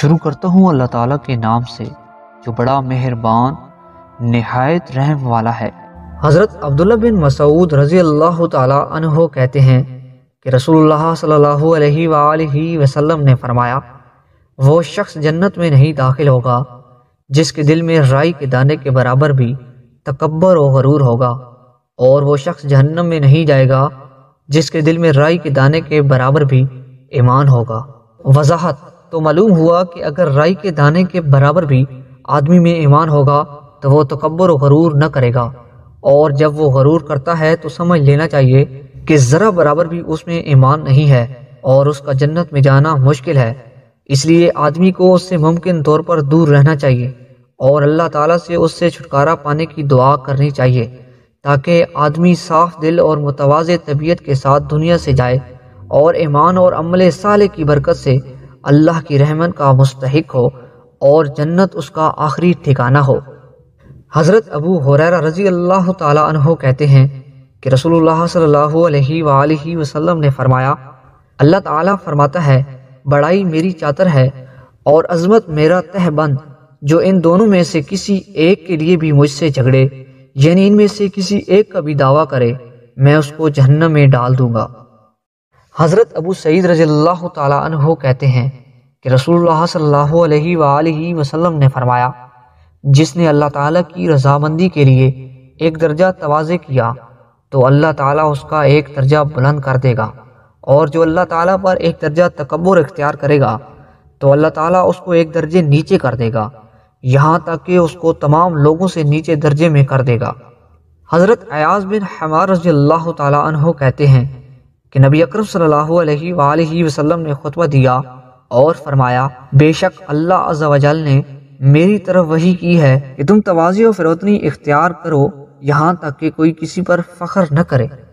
शुरू करता हूँ अल्लाह ताला के नाम से जो बड़ा मेहरबान नहायत रहम वाला है हज़रत अब्दुल्ला बिन मसूद रज़ी अल्लाह तहो कहते हैं कि रसूलुल्लाह सल्लल्लाहु अलैहि वसल्लम ने फरमाया वो शख्स जन्नत में नहीं दाखिल होगा जिसके दिल में राई के दाने के बराबर भी तकबर व गरूर होगा और वो शख्स जहन्नम में नहीं जाएगा जिसके दिल में राई के दाने के बराबर भी ईमान होगा वजाहत तो मालूम हुआ कि अगर राई के दाने के बराबर भी आदमी में ईमान होगा तो वह तकबर गरूर न करेगा और जब वो गरूर करता है तो समझ लेना चाहिए कि ज़रा बराबर भी उसमें ईमान नहीं है और उसका जन्नत में जाना मुश्किल है इसलिए आदमी को उससे मुमकिन तौर पर दूर रहना चाहिए और अल्लाह ताला से उससे छुटकारा पाने की दुआ करनी चाहिए ताकि आदमी साफ दिल और मुतवाज़ तबीयत के साथ दुनिया से जाए और ईमान और अमल साले की बरकत से अल्लाह की रहमत का मुस्तक हो और जन्नत उसका आखिरी ठिकाना हो हज़रत अबू हुरैरा रजी अल्लाह तहो कहते हैं कि रसूलुल्लाह सल्लल्लाहु अलैहि वसल्लम ने फरमाया अल्लाह ताला फरमाता है बड़ाई मेरी चातर है और अजमत मेरा तहबंद जो इन दोनों में से किसी एक के लिए भी मुझसे झगड़े यानी इनमें से किसी एक का भी दावा करे मैं उसको जहन्नम में डाल दूंगा हज़रत अबू सईद रज़ील्ला तह कहते हैं कि रसूलुल्लाह वसम ने फरमाया जिसने अल्लाह ताली की रजामंदी के लिए एक दर्जा तोज़े किया तो अल्लाह ताली उसका एक दर्जा बुलंद कर देगा और जो अल्लाह ताली पर एक दर्जा तकबर इख्तियार करेगा तो अल्लाह ताली उसको एक दर्जे नीचे कर देगा यहाँ तक कि उसको तमाम लोगों से नीचे दर्जे में कर देगा हज़रत अयाज बिन हमार रजी अल्लाह तह कहते हैं कि नबी अकरम सल्लल्लाहु अलैहि वसल्लम ने खुतबा दिया और फरमाया बेशक अल्लाह अजावजल ने मेरी तरफ वही की है कि तुम तोज़ी और फिरौतनी इख्तियार करो यहाँ तक कि कोई किसी पर फ़ख्र न करे